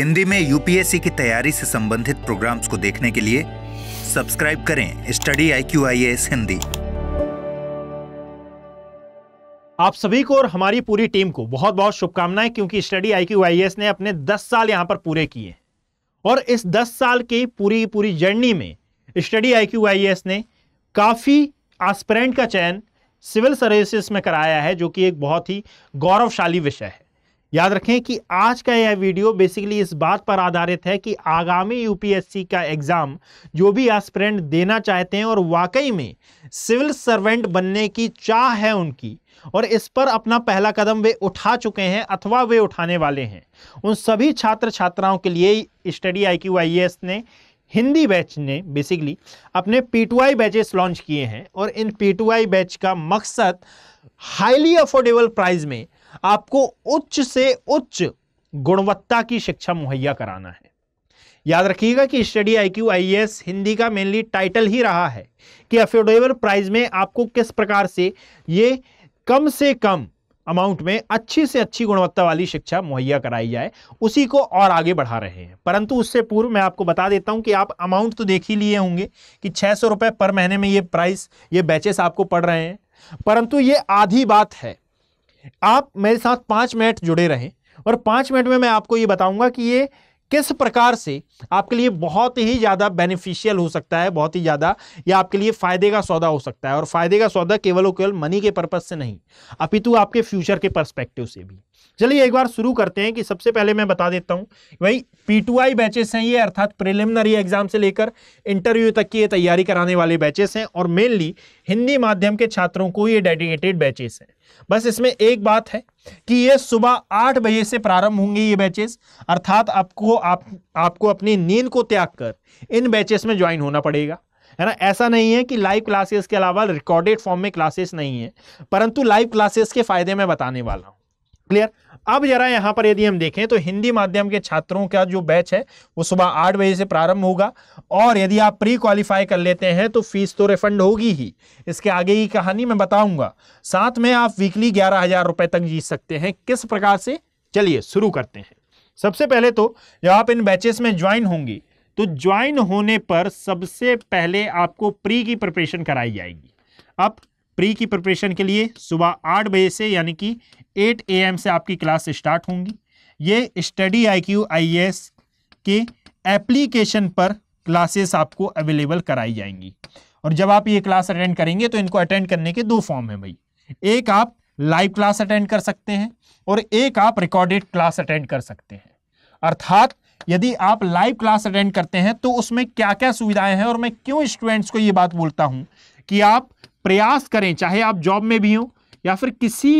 हिंदी में यूपीएससी की तैयारी से संबंधित प्रोग्राम्स को देखने के लिए सब्सक्राइब करें study I Q I S Hindi आप सभी को और हमारी पूरी टीम को बहुत बहुत शुभकामनाएं क्योंकि study I Q I S ने अपने 10 साल यहां पर पूरे किए और इस 10 साल की पूरी पूरी जर्नी में study I Q I S ने काफ़ी आस्परेंट का चयन सिविल सर्विसेज में कराया है जो कि एक बहुत ही गौरवशाली विषय है याद रखें कि आज का यह वीडियो बेसिकली इस बात पर आधारित है कि आगामी यूपीएससी का एग्ज़ाम जो भी एस्परेंट देना चाहते हैं और वाकई में सिविल सर्वेंट बनने की चाह है उनकी और इस पर अपना पहला कदम वे उठा चुके हैं अथवा वे उठाने वाले हैं उन सभी छात्र छात्राओं के लिए स्टडी आई क्यू ने हिंदी बैच ने बेसिकली अपने पी बैचेस लॉन्च किए हैं और इन पी बैच का मकसद हाईली अफोर्डेबल प्राइस में आपको उच्च से उच्च गुणवत्ता की शिक्षा मुहैया कराना है याद रखिएगा कि study I Q I S Hindi का मेनली टाइटल ही रहा है कि अफोर्डेबल प्राइस में आपको किस प्रकार से ये कम से कम अमाउंट में अच्छी से अच्छी गुणवत्ता वाली शिक्षा मुहैया कराई जाए उसी को और आगे बढ़ा रहे हैं परंतु उससे पूर्व मैं आपको बता देता हूं कि आप अमाउंट तो देख ही लिए होंगे कि छः सौ पर महीने में ये प्राइस ये बैचेस आपको पड़ रहे हैं परंतु ये आधी बात है आप मेरे साथ पांच मिनट जुड़े रहें और पांच मिनट में मैं आपको ये बताऊंगा कि ये किस प्रकार से आपके लिए बहुत ही ज़्यादा बेनिफिशियल हो सकता है बहुत ही ज़्यादा या आपके लिए फ़ायदे का सौदा हो सकता है और फ़ायदे का सौदा केवल और केवल मनी के पर्पज़ से नहीं अपितु आपके फ्यूचर के परस्पेक्टिव से भी चलिए एक बार शुरू करते हैं कि सबसे पहले मैं बता देता हूं भाई पीटूआई बैचेस हैं ये अर्थात प्रिलिमिनरी एग्जाम से लेकर इंटरव्यू तक की ये तैयारी कराने वाले बैचेस हैं और मेनली हिंदी माध्यम के छात्रों को ये डेडिकेटेड बैचेस हैं बस इसमें एक बात है कि ये सुबह आठ बजे से प्रारंभ होंगे ये बैचेस अर्थात आपको आप आपको अपनी अपनी नींद को त्याग कर इन बैचेस में ज्वाइन होना पड़ेगा है ना ऐसा नहीं है कि लाइव क्लासेस के अलावा रिकॉर्डेड फॉर्म में क्लासेस नहीं है परंतु लाइव क्लासेस के फायदे मैं बताने वाला हूँ क्लियर अब जरा यहाँ पर यदि हम देखें तो हिंदी माध्यम के छात्रों का जो बैच है वो सुबह आठ बजे से प्रारंभ होगा और यदि आप प्री क्वालिफाई कर लेते हैं तो फीस तो रिफंड होगी ही इसके आगे की कहानी मैं बताऊंगा साथ में आप वीकली ग्यारह हजार रुपए तक जीत सकते हैं किस प्रकार से चलिए शुरू करते हैं सबसे पहले तो जब आप इन बैचेस में ज्वाइन होंगे तो ज्वाइन होने पर सबसे पहले आपको प्री की प्रिपरेशन कराई जाएगी अब प्री की प्रिपरेशन के लिए सुबह आठ बजे से यानी कि एट ए से आपकी क्लास स्टार्ट होंगी ये study I Q I S के एप्लीकेशन पर क्लासेस आपको अवेलेबल कराई जाएंगी और जब आप ये क्लास अटेंड करेंगे तो इनको अटेंड करने के दो फॉर्म है भाई एक आप लाइव क्लास अटेंड कर सकते हैं और एक आप रिकॉर्डेड क्लास अटेंड कर सकते हैं अर्थात यदि आप लाइव क्लास अटेंड करते हैं तो उसमें क्या क्या सुविधाएं हैं और मैं क्यों स्टूडेंट्स को ये बात बोलता हूं कि आप प्रयास करें चाहे आप जॉब में भी हो या फिर किसी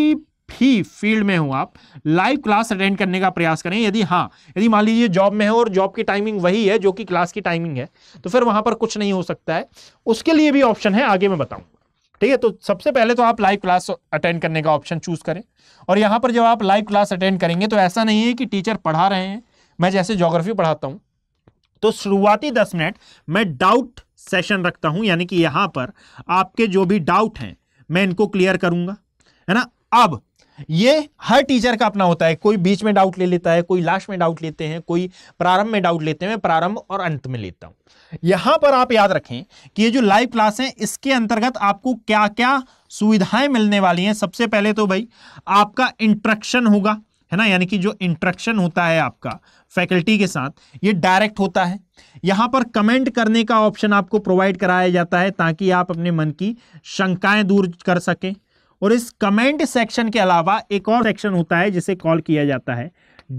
भी फील्ड में हो आप लाइव क्लास अटेंड करने का प्रयास करें यदि हाँ यदि मान लीजिए जॉब में हो और जॉब की टाइमिंग वही है जो कि क्लास की टाइमिंग है तो फिर वहां पर कुछ नहीं हो सकता है उसके लिए भी ऑप्शन है आगे मैं बताऊंगा ठीक है तो सबसे पहले तो आप लाइव क्लास अटेंड करने का ऑप्शन चूज करें और यहां पर जब आप लाइव क्लास अटेंड करेंगे तो ऐसा नहीं है कि टीचर पढ़ा रहे हैं मैं जैसे ज्योग्राफी पढ़ाता हूं तो शुरुआती दस मिनट मैं डाउट सेशन रखता हूं यानी कि यहां पर आपके जो भी डाउट हैं मैं इनको क्लियर करूंगा है ना अब ये हर टीचर का अपना होता है कोई बीच में डाउट ले लेता है कोई लास्ट में डाउट लेते हैं कोई प्रारंभ में डाउट लेते हैं प्रारंभ और अंत में लेता हूं यहां पर आप याद रखें कि ये जो लाइव क्लास है इसके अंतर्गत आपको क्या क्या सुविधाएं मिलने वाली हैं सबसे पहले तो भाई आपका इंट्रक्शन होगा है ना यानी कि जो इंट्रक्शन होता है आपका फैकल्टी के साथ ये डायरेक्ट होता है यहां पर कमेंट करने का ऑप्शन आपको प्रोवाइड कराया जाता है ताकि आप अपने मन की शंकाएं दूर कर सकें और इस कमेंट सेक्शन के अलावा एक और सेक्शन होता है जिसे कॉल किया जाता है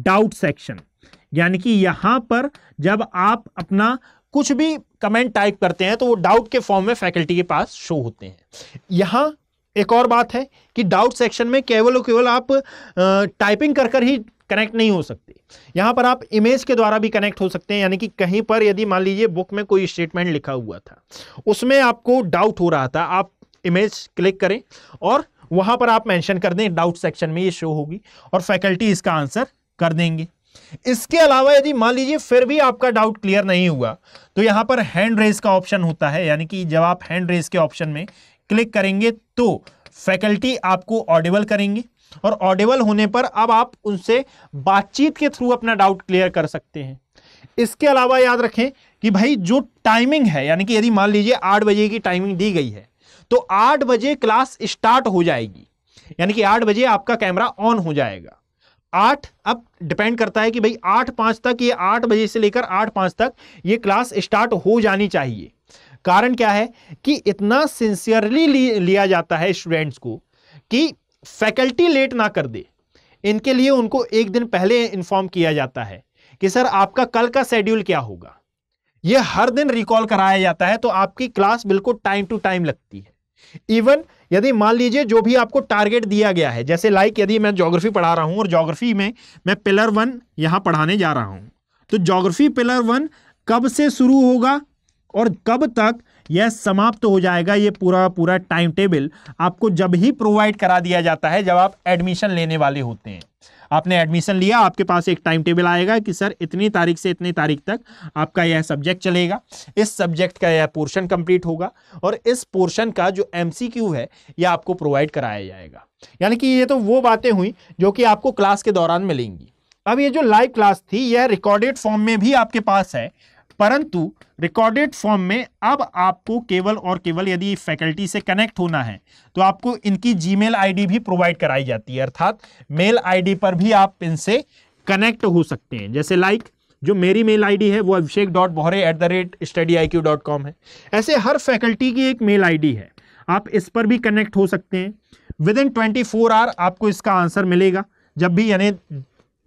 डाउट सेक्शन यानी कि यहाँ पर जब आप अपना कुछ भी कमेंट टाइप करते हैं तो वो डाउट के फॉर्म में फैकल्टी के पास शो होते हैं यहाँ एक और बात है कि डाउट सेक्शन में केवल और केवल आप टाइपिंग कर कर ही कनेक्ट नहीं हो सकते यहाँ पर आप इमेज के द्वारा भी कनेक्ट हो सकते हैं यानी कि कहीं पर यदि मान लीजिए बुक में कोई स्टेटमेंट लिखा हुआ था उसमें आपको डाउट हो रहा था आप इमेज क्लिक करें और वहां पर आप मेंशन कर दें डाउट सेक्शन में ये शो होगी और फैकल्टी इसका आंसर कर देंगे इसके अलावा यदि मान लीजिए फिर भी आपका डाउट क्लियर नहीं हुआ तो यहाँ पर हैंड रेस का ऑप्शन होता है यानी कि जब आप हैंड रेस के ऑप्शन में क्लिक करेंगे तो फैकल्टी आपको ऑडिबल करेंगे और ऑडिबल होने पर अब आप उनसे बातचीत के थ्रू अपना डाउट क्लियर कर सकते हैं इसके अलावा याद रखें कि भाई जो टाइमिंग है यानी कि यदि मान लीजिए आठ बजे की टाइमिंग दी गई है तो आठ बजे क्लास स्टार्ट हो जाएगी यानी कि आठ बजे आपका कैमरा ऑन हो जाएगा आठ अब डिपेंड करता है कि भाई आठ पांच तक ये आठ बजे से लेकर आठ पांच तक ये क्लास स्टार्ट हो जानी चाहिए कारण क्या है कि इतना सिंसियरली लिया जाता है स्टूडेंट्स को कि फैकल्टी लेट ना कर दे इनके लिए उनको एक दिन पहले इन्फॉर्म किया जाता है कि सर आपका कल का शेड्यूल क्या होगा यह हर दिन रिकॉल कराया जाता है तो आपकी क्लास बिल्कुल टाइम टू टाइम लगती है इवन यदि मान लीजिए जो भी आपको टारगेट दिया गया है जैसे लाइक यदि मैं ज्योग्राफी पढ़ा रहा हूं और ज्योग्राफी में मैं पिलर वन यहां पढ़ाने जा रहा हूं तो जोग्राफी पिलर वन कब से शुरू होगा और कब तक यह समाप्त तो हो जाएगा यह पूरा पूरा टाइम टेबल आपको जब ही प्रोवाइड करा दिया जाता है जब आप एडमिशन लेने वाले होते हैं आपने एडमिशन लिया आपके पास एक टाइम टेबल आएगा कि सर इतनी तारीख से इतनी तारीख तक आपका यह सब्जेक्ट चलेगा इस सब्जेक्ट का यह पोर्शन कंप्लीट होगा और इस पोर्शन का जो एम है यह आपको प्रोवाइड कराया जाएगा यानी कि ये तो वो बातें हुई जो कि आपको क्लास के दौरान मिलेंगी अब ये जो लाइव क्लास थी यह रिकॉर्डेड फॉर्म में भी आपके पास है परंतु रिकॉर्डेड फॉर्म में अब आपको केवल और केवल यदि फैकल्टी से कनेक्ट होना है तो आपको इनकी जीमेल आईडी भी प्रोवाइड कराई जाती है अर्थात मेल आईडी पर भी आप इनसे कनेक्ट हो सकते हैं जैसे लाइक जो मेरी मेल आईडी है वो Abhishek dot Bahre at the rate study I Q dot com है ऐसे हर फैकल्टी की एक मेल आईडी है आप इस पर भी कनेक्ट हो सकते हैं within twenty four hour आपको इसका आंसर मिलेगा जब भी यानी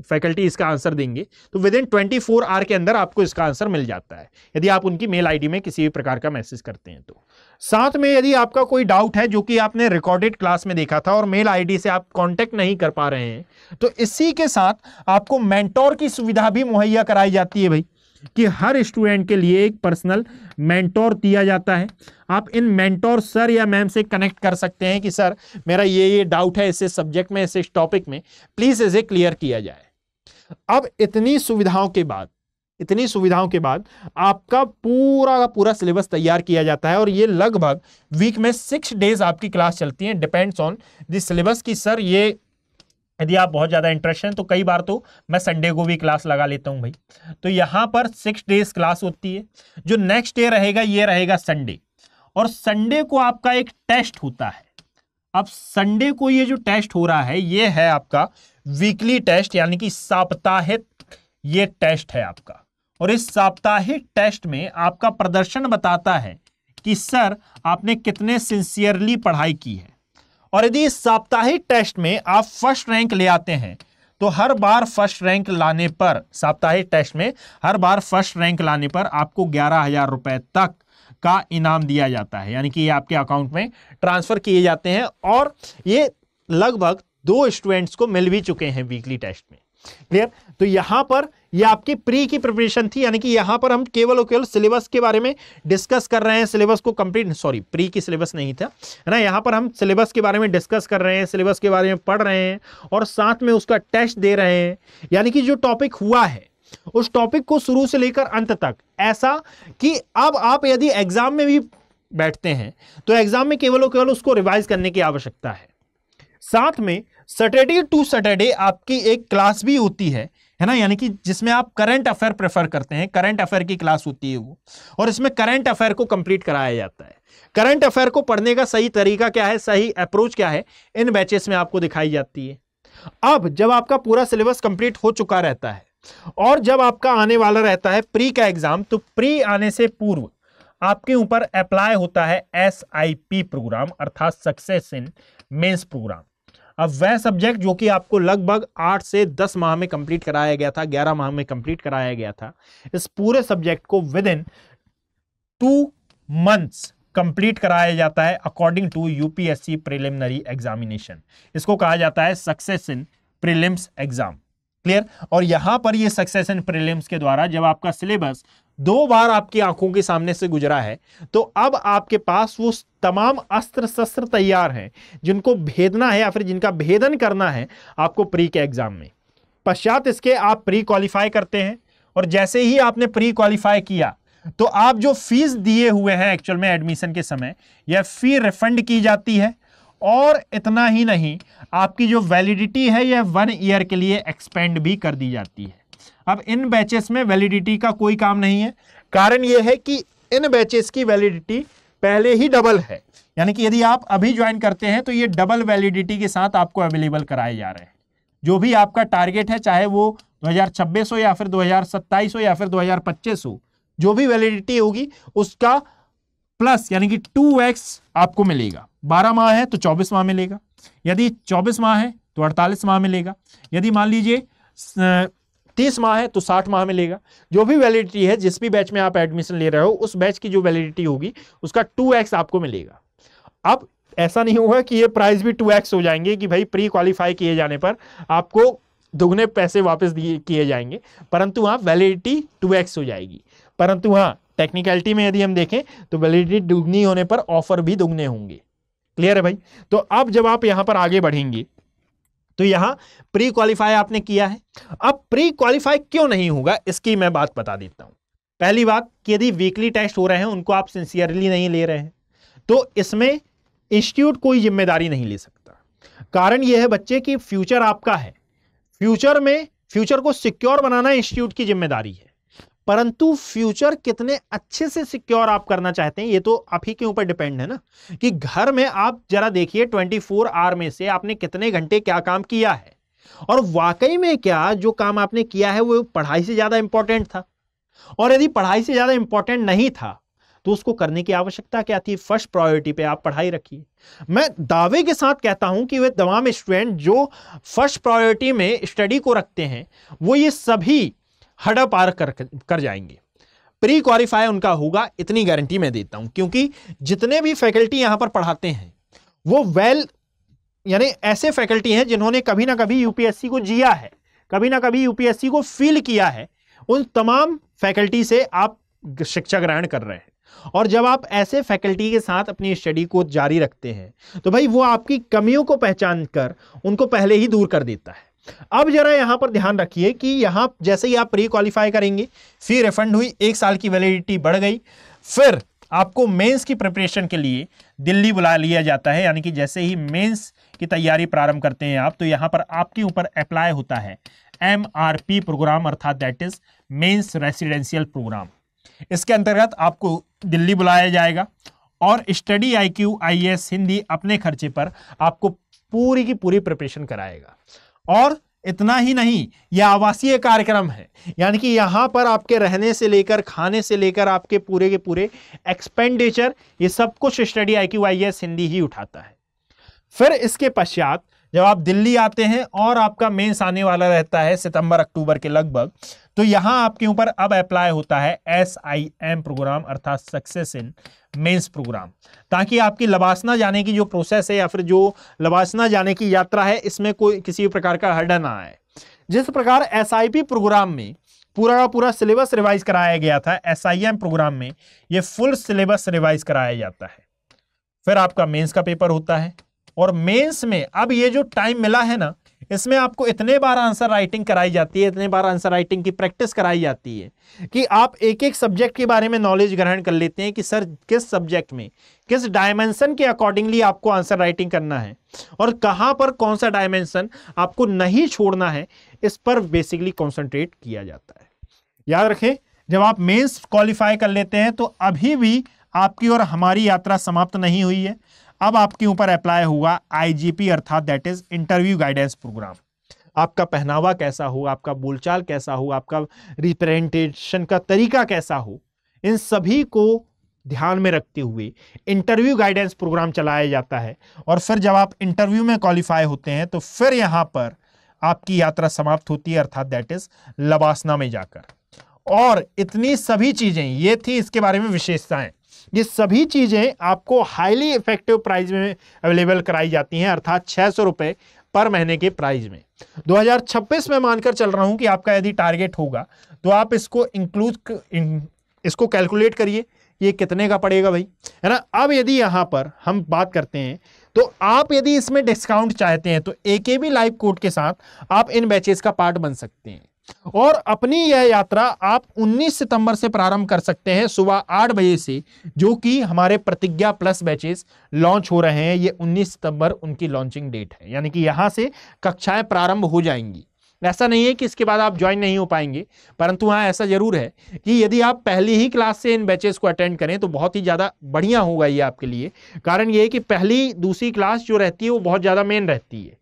फैकल्टी इसका आंसर देंगे तो within twenty four hour के अंदर आपको इसका आंसर मिल जाता है यदि आप उनकी मेल आईडी में किसी भी प्रकार का मैसेज करते हैं तो साथ में यदि आपका कोई डाउट है जो कि आपने रिकॉर्डेड क्लास में देखा था और मेल आईडी से आप कांटेक्ट नहीं कर पा रहे हैं तो इसी के साथ आपको मेंटोर की सुविधा भी मुहैया कराई जाती है भाई कि हर स्टूडेंट के लिए एक पर्सनल मेंटोर दिया जाता है आप इन मेंटोर सर या मैम से कनेक्ट कर सकते हैं कि सर मेरा ये ये डाउट है इसे सब्जेक्ट में इसे टॉपिक में प्लीज़ इसे क्लियर किया जाए अब इतनी सुविधाओं के बाद इतनी सुविधाओं के बाद आपका पूरा का पूरा सिलेबस तैयार किया जाता है और ये लगभग वीक में सिक्स डेज आपकी क्लास चलती है डिपेंड्स ऑन दिलेबस सिलेबस की सर ये यदि आप बहुत ज़्यादा इंटरेस्ट हैं तो कई बार तो मैं संडे को भी क्लास लगा लेता हूँ भाई तो यहाँ पर सिक्स डेज क्लास होती है जो नेक्स्ट डे रहेगा ये रहेगा संडे और संडे को आपका एक टेस्ट होता है अब संडे को ये जो टेस्ट हो रहा है ये है आपका वीकली टेस्ट यानी कि साप्ताहिक ये टेस्ट है आपका और इस साप्ताहिक टेस्ट में आपका प्रदर्शन बताता है कि सर आपने कितने सिंसियरली पढ़ाई की है और यदि साप्ताहिक टेस्ट में आप फर्स्ट रैंक ले आते हैं तो हर बार फर्स्ट रैंक लाने पर साप्ताहिक टेस्ट में हर बार फर्स्ट रैंक लाने पर आपको ग्यारह हजार रुपए तक का इनाम दिया जाता है यानी कि ये आपके अकाउंट में ट्रांसफर किए जाते हैं और ये लगभग दो स्टूडेंट्स को मिल भी चुके हैं वीकली टेस्ट में क्लियर तो यहां पर ये यह आपकी प्री की प्रिपरेशन थी यानी कि यहां पर हम केवल और केवल सिलेबस के बारे में डिस्कस कर रहे हैं सिलेबस को कंप्लीट सॉरी प्री की सिलेबस नहीं था है ना यहां पर हम सिलेबस के बारे में डिस्कस कर रहे हैं सिलेबस के बारे में पढ़ रहे हैं और साथ में उसका टेस्ट दे रहे हैं यानी कि जो टॉपिक हुआ है उस टॉपिक को शुरू से लेकर अंत तक ऐसा कि अब आप यदि एग्जाम में भी बैठते हैं तो एग्जाम में केवल और केवल उसको रिवाइज करने की आवश्यकता है साथ में सैटरडे टू सैटरडे आपकी एक क्लास भी होती है है ना यानी कि जिसमें आप करंट अफेयर प्रेफर करते हैं करंट अफेयर की क्लास होती है वो और इसमें करंट अफेयर को कंप्लीट कराया जाता है करंट अफेयर को पढ़ने का सही तरीका क्या है सही अप्रोच क्या है इन बैचेस में आपको दिखाई जाती है अब जब आपका पूरा सिलेबस कंप्लीट हो चुका रहता है और जब आपका आने वाला रहता है प्री का एग्जाम तो प्री आने से पूर्व आपके ऊपर अप्लाई होता है एस प्रोग्राम अर्थात सक्सेस इन मेन्स प्रोग्राम अब वह सब्जेक्ट जो कि आपको लगभग आठ से दस माह में कंप्लीट कराया गया था ग्यारह माह में कंप्लीट कराया गया था इस पूरे सब्जेक्ट को within two months complete कराया जाता है according to UPSC preliminary examination इसको कहा जाता है success in prelims exam clear और यहां पर ये सक्सेस इन प्रिलिम्स के द्वारा जब आपका सिलेबस दो बार आपकी आंखों के सामने से गुजरा है तो अब आपके पास वो तमाम अस्त्र शस्त्र तैयार हैं जिनको भेदना है या फिर जिनका भेदन करना है आपको प्री के एग्जाम में पश्चात इसके आप प्री क्वालिफाई करते हैं और जैसे ही आपने प्री क्वालिफाई किया तो आप जो फीस दिए हुए हैं एक्चुअल में एडमिशन के समय यह फी रिफंड की जाती है और इतना ही नहीं आपकी जो वैलिडिटी है यह वन ईयर के लिए एक्सपेंड भी कर दी जाती है अब इन बैचेस में वैलिडिटी का कोई काम नहीं है कारण यह है कि इन बैचेस की वैलिडिटी पहले ही डबल है यानी कि यदि आप अभी ज्वाइन करते हैं तो ये डबल वैलिडिटी के साथ आपको अवेलेबल कराए जा रहे हैं जो भी आपका टारगेट है चाहे वो 2026 हो या फिर 2027 हो या फिर 2025 हो जो भी वैलिडिटी होगी उसका प्लस यानी कि टू एक्स आपको मिलेगा बारह माह है तो चौबीस माह मिलेगा यदि चौबीस माह है तो अड़तालीस माह मिलेगा यदि मान लीजिए तीस माह है तो साठ माह में लेगा जो भी वैलिडिटी है जिस भी बैच में आप एडमिशन ले रहे हो उस बैच की जो वैलिडिटी होगी उसका टू एक्स आपको मिलेगा अब ऐसा नहीं होगा कि ये प्राइस भी टू एक्स हो जाएंगे कि भाई प्री क्वालिफाई किए जाने पर आपको दुगने पैसे वापस दिए किए जाएंगे परंतु हाँ वैलिडिटी टू एक्स हो जाएगी परंतु हाँ टेक्निकलिटी में यदि हम देखें तो वैलिडिटी दुगनी होने पर ऑफर भी दुगने होंगे क्लियर है भाई तो अब जब आप यहाँ पर आगे बढ़ेंगे तो यहां प्री क्वालिफाई आपने किया है अब प्री क्वालिफाई क्यों नहीं होगा इसकी मैं बात बता देता हूं पहली बात कि यदि वीकली टेस्ट हो रहे हैं उनको आप सिंसियरली नहीं ले रहे हैं तो इसमें इंस्टीट्यूट कोई जिम्मेदारी नहीं ले सकता कारण यह है बच्चे कि फ्यूचर आपका है फ्यूचर में फ्यूचर को सिक्योर बनाना इंस्टीट्यूट की जिम्मेदारी है परंतु फ्यूचर कितने अच्छे से सिक्योर आप करना चाहते हैं ये तो आप ही के ऊपर डिपेंड है ना कि घर में आप जरा देखिए 24 फोर आवर में से आपने कितने घंटे क्या काम किया है और वाकई में क्या जो काम आपने किया है वो पढ़ाई से ज़्यादा इंपॉर्टेंट था और यदि पढ़ाई से ज़्यादा इंपॉर्टेंट नहीं था तो उसको करने की आवश्यकता क्या थी फर्स्ट प्रायोरिटी पे आप पढ़ाई रखिए मैं दावे के साथ कहता हूं कि वे तमाम स्टूडेंट जो फर्स्ट प्रायोरिटी में स्टडी को रखते हैं वो ये सभी हडा पार कर कर जाएंगे प्री क्वालिफाई उनका होगा इतनी गारंटी मैं देता हूं क्योंकि जितने भी फैकल्टी यहां पर पढ़ाते हैं वो वेल यानी ऐसे फैकल्टी हैं जिन्होंने कभी ना कभी यूपीएससी को जिया है कभी ना कभी यूपीएससी को फील किया है उन तमाम फैकल्टी से आप शिक्षा ग्रहण कर रहे हैं और जब आप ऐसे फैकल्टी के साथ अपनी स्टडी को जारी रखते हैं तो भाई वो आपकी कमियों को पहचान कर उनको पहले ही दूर कर देता है अब जरा यहां पर ध्यान रखिए कि यहां जैसे ही आप प्री क्वालिफाई करेंगे फिर रिफंड हुई एक साल की वैलिडिटी बढ़ गई फिर आपको मेंस की प्रिपरेशन के लिए दिल्ली बुला लिया जाता है यानी कि जैसे ही मेंस की तैयारी प्रारंभ करते हैं आप तो यहाँ पर आपके ऊपर अप्लाई होता है एम प्रोग्राम अर्थात that is mains residential program इसके अंतर्गत आपको दिल्ली बुलाया जाएगा और स्टडी आई क्यू हिंदी अपने खर्चे पर आपको पूरी की पूरी प्रिपरेशन कराएगा और इतना ही नहीं यह आवासीय कार्यक्रम है यानी कि यहाँ पर आपके रहने से लेकर खाने से लेकर आपके पूरे के पूरे एक्सपेंडिचर ये सब कुछ study I Q I S Hindi ही उठाता है फिर इसके पश्चात जब आप दिल्ली आते हैं और आपका मेंस आने वाला रहता है सितंबर अक्टूबर के लगभग तो यहाँ आपके ऊपर अब अप्लाई होता है एस आई एम प्रोग्राम अर्थात सक्सेस इन मेंस प्रोग्राम ताकि आपकी लबासना जाने की जो प्रोसेस है या फिर जो लबासना जाने की यात्रा है इसमें कोई किसी प्रकार का हर्डन ना आए जिस प्रकार एस प्रोग्राम में पूरा का पूरा सिलेबस रिवाइज कराया गया था एस प्रोग्राम में ये फुल सिलेबस रिवाइज कराया जाता है फिर आपका मेंस का पेपर होता है और मेंस में अब ये जो टाइम मिला है ना इसमें आपको इतने बार आंसर राइटिंग कराई जाती है इतने बार आंसर राइटिंग की प्रैक्टिस कराई जाती है कि आप एक एक सब्जेक्ट के बारे में नॉलेज ग्रहण कर लेते हैं कि सर किस सब्जेक्ट में किस डायमेंशन के अकॉर्डिंगली आपको आंसर राइटिंग करना है और कहाँ पर कौन सा डायमेंशन आपको नहीं छोड़ना है इस पर बेसिकली कॉन्सेंट्रेट किया जाता है याद रखें जब आप मेन्स क्वालिफाई कर लेते हैं तो अभी भी आपकी और हमारी यात्रा समाप्त नहीं हुई है अब आपके ऊपर अप्लाई हुआ आईजीपी अर्थात that is interview guidance program आपका पहनावा कैसा हो आपका बोलचाल कैसा हो आपका रिप्रेजेंटेशन का तरीका कैसा हो इन सभी को ध्यान में रखते हुए इंटरव्यू गाइडेंस प्रोग्राम चलाया जाता है और फिर जब आप इंटरव्यू में क्वालिफाई होते हैं तो फिर यहाँ पर आपकी यात्रा समाप्त होती है अर्थात दैट इज लबासना में जाकर और इतनी सभी चीज़ें ये थी इसके बारे में विशेषताएं ये सभी चीज़ें आपको हाईली इफेक्टिव प्राइस में अवेलेबल कराई जाती हैं अर्थात छः सौ रुपये पर महीने के प्राइस में 2026 में मानकर चल रहा हूं कि आपका यदि टारगेट होगा तो आप इसको इंक्लूड इसको कैलकुलेट करिए ये कितने का पड़ेगा भाई है ना अब यदि यहाँ पर हम बात करते हैं तो आप यदि इसमें डिस्काउंट चाहते हैं तो ए के लाइव कोड के साथ आप इन बैचेस का पार्ट बन सकते हैं और अपनी यह यात्रा आप 19 सितंबर से प्रारंभ कर सकते हैं सुबह आठ बजे से जो कि हमारे प्रतिज्ञा प्लस बैचेस लॉन्च हो रहे हैं ये 19 सितंबर उनकी लॉन्चिंग डेट है यानी कि यहाँ से कक्षाएं प्रारंभ हो जाएंगी ऐसा नहीं है कि इसके बाद आप ज्वाइन नहीं हो पाएंगे परंतु हाँ ऐसा जरूर है कि यदि आप पहली ही क्लास से इन बैचेस को अटेंड करें तो बहुत ही ज़्यादा बढ़िया होगा ये आपके लिए कारण ये है कि पहली दूसरी क्लास जो रहती है वो बहुत ज़्यादा मेन रहती है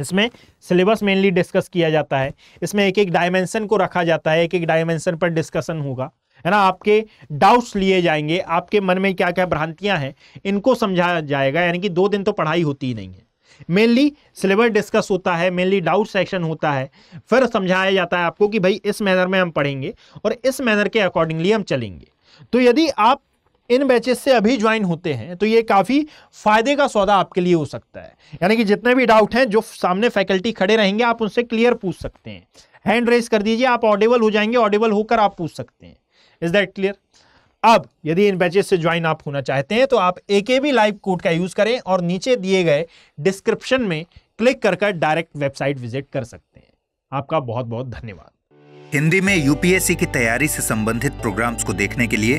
इसमें सिलेबस मेनली डिस्कस किया जाता है इसमें एक एक डायमेंशन को रखा जाता है एक एक डायमेंशन पर डिस्कशन होगा है ना आपके डाउट्स लिए जाएंगे आपके मन में क्या क्या भ्रांतियां हैं इनको समझाया जाएगा यानी कि दो दिन तो पढ़ाई होती ही नहीं है मेनली सिलेबस डिस्कस होता है मेनली डाउट सेक्शन होता है फिर समझाया जाता है आपको कि भाई इस मैनर में हम पढ़ेंगे और इस मैनर के अकॉर्डिंगली हम चलेंगे तो यदि आप इन बैचेस से अभी ज्वाइन होते हैं तो ये काफ़ी फायदे का सौदा आपके लिए हो सकता है यानी कि जितने भी डाउट हैं जो सामने फैकल्टी खड़े रहेंगे आप उनसे क्लियर पूछ सकते हैं हैंड रेस कर दीजिए आप ऑडिबल हो जाएंगे ऑडिबल होकर आप पूछ सकते हैं इज दैट क्लियर अब यदि इन बैचेस से ज्वाइन आप होना चाहते हैं तो आप A K B live code का यूज़ करें और नीचे दिए गए डिस्क्रिप्शन में क्लिक कर कर डायरेक्ट वेबसाइट विजिट कर सकते हैं आपका बहुत बहुत धन्यवाद हिंदी में यूपीएससी की तैयारी से संबंधित प्रोग्राम्स को देखने के लिए